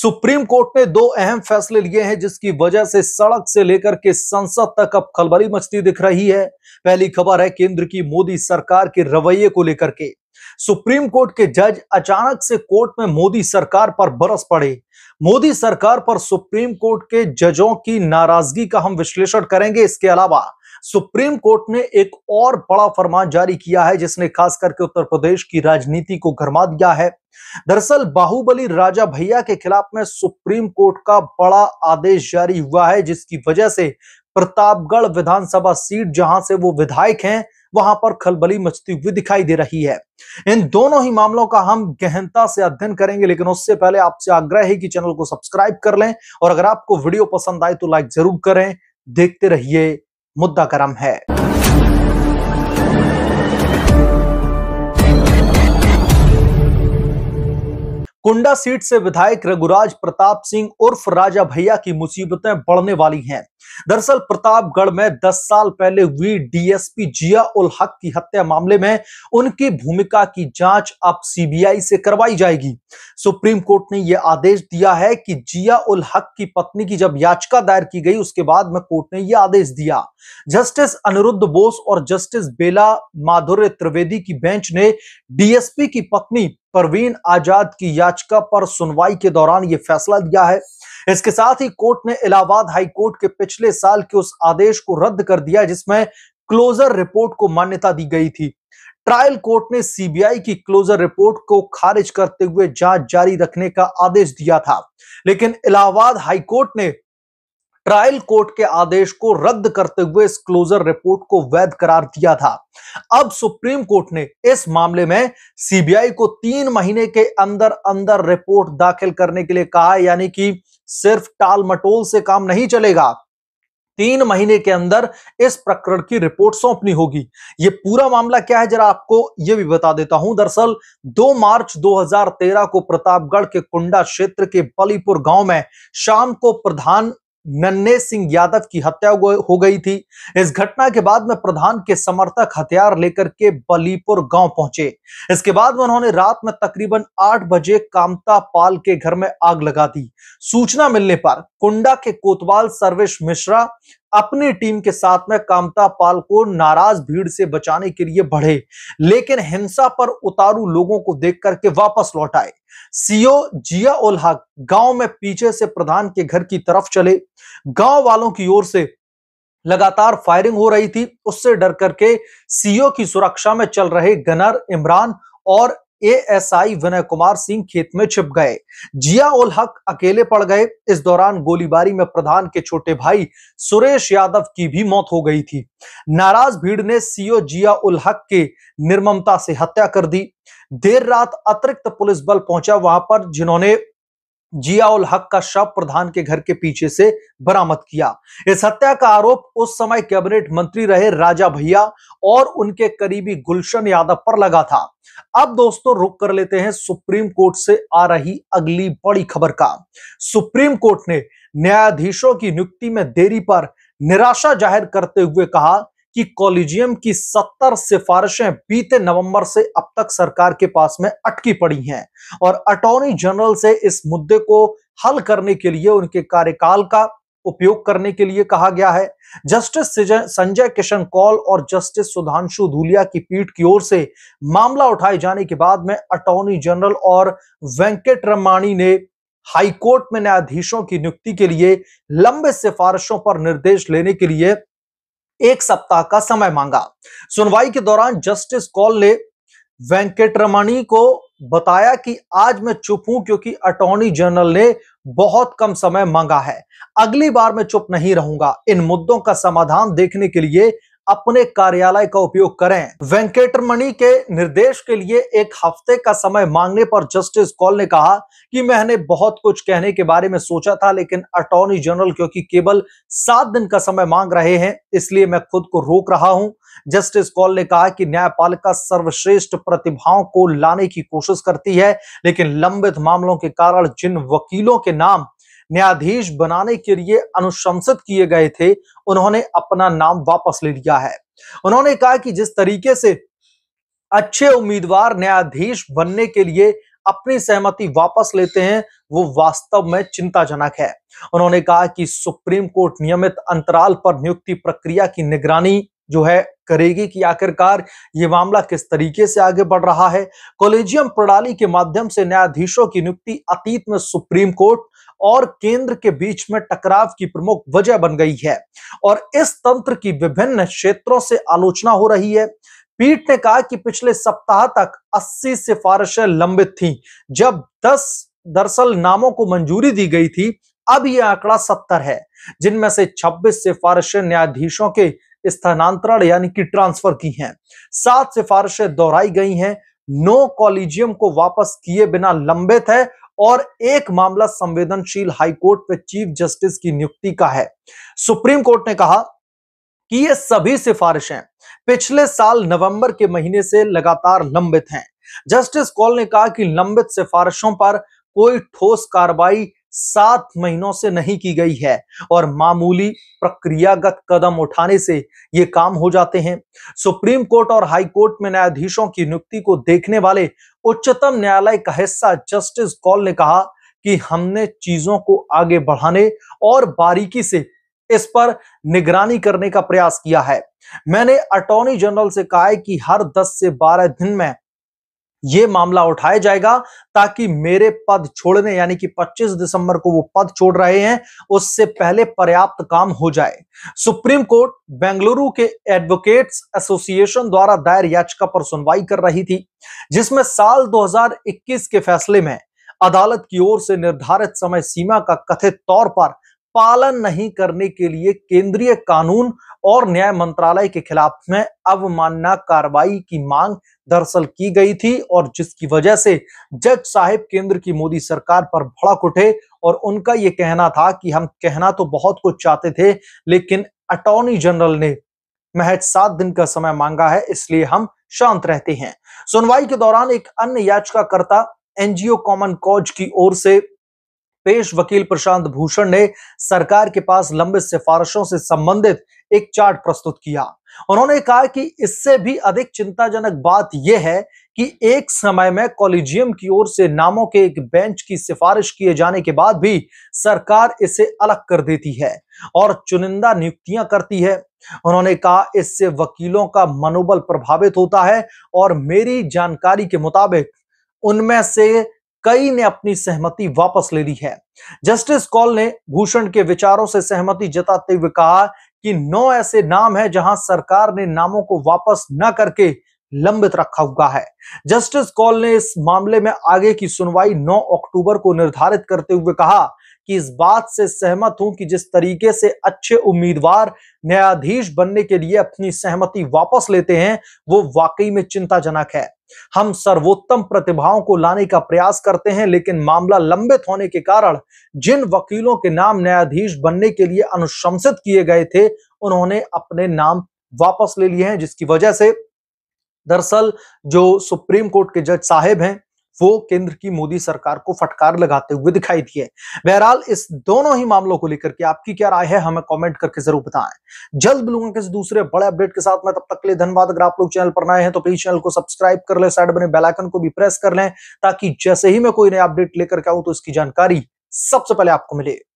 supreme court ने दो अहम फैसले लिए हैं जिसकी वजह से सड़क से लेकर के संसद तक अब खलबली मचती दिख रही है पहली खबर है केंद्र की मोदी सरकार के रवैये को लेकर के सुप्रीम कोर्ट के जज अचानक से कोर्ट में मोदी सरकार पर बरस पड़े मोदी सरकार पर सुप्रीम कोर्ट के जजों की नाराजगी का हम विश्लेषण करेंगे इसके अलावा सुप्रीम कोर्ट ने एक और बड़ा फरमान जारी किया है जिसने खास करके उत्तर प्रदेश की राजनीति को गरमा दिया है दरअसल बाहुबली राजा भैया के खिलाफ में सुप्रीम कोर्ट का बड़ा आदेश जारी हुआ है जिसकी वजह से प्रतापगढ़ विधानसभा सीट जहां से वो विधायक हैं वहां पर खलबली मचती हुई दिखाई दे रही है इन दोनों ही मामलों का हम गहनता से अध्ययन करेंगे लेकिन उससे पहले आपसे आग्रह है कि चैनल को सब्सक्राइब कर लें और अगर आपको वीडियो पसंद आए तो लाइक जरूर करें देखते रहिए मुद्दा गर्म है कुंडा सीट से विधायक रघुराज प्रताप सिंह उर्फ राजा भैया की मुसीबतें बढ़ने वाली हैं दरअसल प्रतापगढ़ में 10 साल पहले हुई डीएसपी जिया उल हक की हत्या मामले में उनकी भूमिका की जांच अब सीबीआई से करवाई जाएगी सुप्रीम कोर्ट ने यह आदेश दिया है कि जिया उल हक की पत्नी की जब याचिका दायर की गई उसके बाद में कोर्ट ने यह आदेश दिया जस्टिस अनिरुद्ध बोस और जस्टिस बेला माधुर्य त्रिवेदी की बेंच ने डीएसपी की पत्नी परवीन आजाद की याचिका पर सुनवाई के दौरान यह फैसला दिया है इसके साथ ही कोर्ट ने इलाहाबाद हाई कोर्ट के पिछले साल के उस आदेश को रद्द कर दिया जिसमें क्लोजर रिपोर्ट को मान्यता दी गई थी ट्रायल कोर्ट ने सीबीआई की क्लोजर रिपोर्ट को खारिज करते हुए जांच जारी रखने का आदेश दिया था लेकिन इलाहाबाद हाईकोर्ट ने ट्रायल कोर्ट के आदेश को रद्द करते हुए इस क्लोजर रिपोर्ट को वैध करार दिया था अब सुप्रीम कोर्ट ने इस मामले में सीबीआई को तीन महीने के अंदर अंदर रिपोर्ट दाखिल करने के लिए कहा यानी कि सिर्फ टाल मटोल से काम नहीं चलेगा तीन महीने के अंदर इस प्रकरण की रिपोर्ट सौंपनी होगी ये पूरा मामला क्या है जरा आपको ये भी बता देता हूं दरअसल 2 मार्च 2013 को प्रतापगढ़ के कुंडा क्षेत्र के बलीपुर गांव में शाम को प्रधान नन्हे सिंह यादव की हत्या हो गई थी इस घटना के बाद में प्रधान के समर्थक हथियार लेकर के बलीपुर गांव पहुंचे इसके बाद में उन्होंने रात में तकरीबन आठ बजे कामता पाल के घर में आग लगा दी सूचना मिलने पर कुंडा के कोतवाल सर्वेश मिश्रा अपनी टीम के साथ में कामता पाल को नाराज भीड़ से बचाने के लिए बढ़े लेकिन हिंसा पर उतारू लोगों को देख करके वापस लौट आए सीओ जिया उल हक गांव में पीछे से प्रधान के घर की तरफ चले गांव वालों की ओर से लगातार फायरिंग हो रही थी उससे डर करके सीओ की सुरक्षा में चल रहे गनर इमरान और एएसआई विनय कुमार सिंह खेत में छिप गए जिया उल हक अकेले पड़ गए इस दौरान गोलीबारी में प्रधान के छोटे भाई सुरेश यादव की भी मौत हो गई थी नाराज भीड़ ने सीओ जिया उल हक के निर्ममता से हत्या कर दी देर रात अतिरिक्त पुलिस बल पहुंचा वहां पर जिन्होंने जियाउल हक का शव प्रधान के घर के पीछे से बरामद किया इस हत्या का आरोप उस समय कैबिनेट मंत्री रहे राजा भैया और उनके करीबी गुलशन यादव पर लगा था अब दोस्तों रुक कर लेते हैं सुप्रीम कोर्ट से आ रही अगली बड़ी खबर का सुप्रीम कोर्ट ने न्यायाधीशों की नियुक्ति में देरी पर निराशा जाहिर करते हुए कहा कि कॉलेजियम की सत्तर सिफारिशें बीते नवंबर से अब तक सरकार के पास में अटकी पड़ी हैं और अटॉर्नी जनरल से इस मुद्दे को हल करने के लिए उनके कार्यकाल का उपयोग करने के लिए कहा गया है जस्टिस संजय किशन कौल और जस्टिस सुधांशु धूलिया की पीठ की ओर से मामला उठाए जाने के बाद में अटॉर्नी जनरल और वेंकट रमाणी ने हाईकोर्ट में न्यायाधीशों की नियुक्ति के लिए लंबे सिफारिशों पर निर्देश लेने के लिए एक सप्ताह का समय मांगा सुनवाई के दौरान जस्टिस कॉल ने वेंकटरमणी को बताया कि आज मैं चुप हूं क्योंकि अटॉर्नी जनरल ने बहुत कम समय मांगा है अगली बार मैं चुप नहीं रहूंगा इन मुद्दों का समाधान देखने के लिए अपने कार्यालय का उपयोग करें वेंकटरमणि के निर्देश के लिए एक हफ्ते का समय मांगने पर जस्टिस कॉल ने कहा कि मैंने बहुत कुछ कहने के बारे में सोचा था लेकिन अटॉर्नी जनरल क्योंकि केवल सात दिन का समय मांग रहे हैं इसलिए मैं खुद को रोक रहा हूं जस्टिस कॉल ने कहा कि न्यायपालिका सर्वश्रेष्ठ प्रतिभाओं को लाने की कोशिश करती है लेकिन लंबित मामलों के कारण जिन वकीलों के नाम न्यायाधीश बनाने के लिए अनुशंसित किए गए थे उन्होंने अपना नाम वापस ले लिया है उन्होंने कहा कि जिस तरीके से अच्छे उम्मीदवार न्यायाधीश बनने के लिए अपनी सहमति वापस लेते हैं वो वास्तव में चिंताजनक है उन्होंने कहा कि सुप्रीम कोर्ट नियमित अंतराल पर नियुक्ति प्रक्रिया की निगरानी जो है करेगी कि आखिरकार ये मामला किस तरीके से आगे बढ़ रहा है कॉलेजियम प्रणाली के माध्यम से न्यायाधीशों की नियुक्ति अतीत में सुप्रीम कोर्ट और केंद्र के बीच में टकराव की प्रमुख वजह बन गई है और इस तंत्र की विभिन्न क्षेत्रों से आलोचना हो रही है पीठ ने कहा कि पिछले सप्ताह तक 80 सिफारिशें लंबित थीं जब 10 दरअसल नामों को मंजूरी दी गई थी अब यह आंकड़ा 70 है जिनमें से 26 सिफारिशें न्यायाधीशों के स्थानांतरण यानी कि ट्रांसफर की हैं सात सिफारिशें दोहराई गई हैं नो कॉलेजियम को वापस किए बिना लंबित है और एक मामला संवेदनशील हाईकोर्ट में चीफ जस्टिस की नियुक्ति का है सुप्रीम कोर्ट ने कहा कि ये सभी सिफारिशें पिछले साल नवंबर के महीने से लगातार लंबित हैं जस्टिस कॉल ने कहा कि लंबित सिफारिशों पर कोई ठोस कार्रवाई सात महीनों से नहीं की गई है और मामूली प्रक्रियागत कदम उठाने से ये काम हो जाते हैं सुप्रीम कोर्ट और हाई कोर्ट में न्यायाधीशों की नियुक्ति को देखने वाले उच्चतम न्यायालय का हिस्सा जस्टिस कॉल ने कहा कि हमने चीजों को आगे बढ़ाने और बारीकी से इस पर निगरानी करने का प्रयास किया है मैंने अटॉर्नी जनरल से कहा है कि हर 10 से 12 दिन में ये मामला उठाया जाएगा ताकि मेरे पद छोड़ने यानी कि 25 दिसंबर को वो पद छोड़ रहे हैं उससे पहले पर्याप्त काम हो जाए सुप्रीम कोर्ट बेंगलुरु के एडवोकेट्स एसोसिएशन द्वारा दायर याचिका पर सुनवाई कर रही थी जिसमें साल 2021 के फैसले में अदालत की ओर से निर्धारित समय सीमा का कथित तौर पर पालन नहीं करने के लिए केंद्रीय कानून और न्याय मंत्रालय के खिलाफ में अवमानना कार्रवाई की मांग दरअसल की गई थी और जिसकी वजह से जज साहिब केंद्र की मोदी सरकार पर भड़क उठे और उनका यह कहना था कि हम कहना तो बहुत कुछ चाहते थे लेकिन अटॉर्नी जनरल ने महज सात दिन का समय मांगा है इसलिए हम शांत रहते हैं सुनवाई के दौरान एक अन्य याचिकाकर्ता एनजीओ कॉमन कॉज की ओर से पेश वकील प्रशांत भूषण ने सरकार के पास लंबे सिफारिशों से संबंधित एक चार्ट प्रस्तुत किया उन्होंने कहा कि इससे भी अधिक चिंताजनक बात यह है कि एक समय में कॉलेजियम की ओर से नामों के एक बेंच की सिफारिश किए जाने के बाद भी सरकार इसे अलग कर देती है और चुनिंदा नियुक्तियां करती है उन्होंने कहा इससे वकीलों का मनोबल प्रभावित होता है और मेरी जानकारी के मुताबिक उनमें से कई ने अपनी सहमति वापस ले ली है जस्टिस कॉल ने भूषण के विचारों से सहमति जताते हुए कहा कि नौ ऐसे नाम है जहां सरकार ने नामों को वापस न करके लंबित रखा हुआ है जस्टिस कॉल ने इस मामले में आगे की सुनवाई 9 अक्टूबर को निर्धारित करते हुए कहा कि इस बात से सहमत हूं कि जिस तरीके से अच्छे उम्मीदवार न्यायाधीश बनने के लिए अपनी सहमति वापस लेते हैं वो वाकई में चिंताजनक है हम सर्वोत्तम प्रतिभाओं को लाने का प्रयास करते हैं लेकिन मामला लंबित होने के कारण जिन वकीलों के नाम न्यायाधीश बनने के लिए अनुशंसित किए गए थे उन्होंने अपने नाम वापस ले लिए हैं जिसकी वजह से दरअसल जो सुप्रीम कोर्ट के जज साहेब हैं वो केंद्र की मोदी सरकार को फटकार लगाते हुए दिखाई दिए बहरहाल इस दोनों ही मामलों को लेकर के आपकी क्या राय है हमें कमेंट करके जरूर बताएं जल्द मिलूंगा किसी दूसरे बड़े अपडेट के साथ मैं तब तक के लिए धन्यवाद अगर आप लोग चैनल पर नए हैं तो प्लीज चैनल को सब्सक्राइब कर ले साइड बने बेलाइकन को भी प्रेस कर लें ताकि जैसे ही मैं कोई नया अपडेट लेकर के आऊं तो इसकी जानकारी सबसे पहले आपको मिले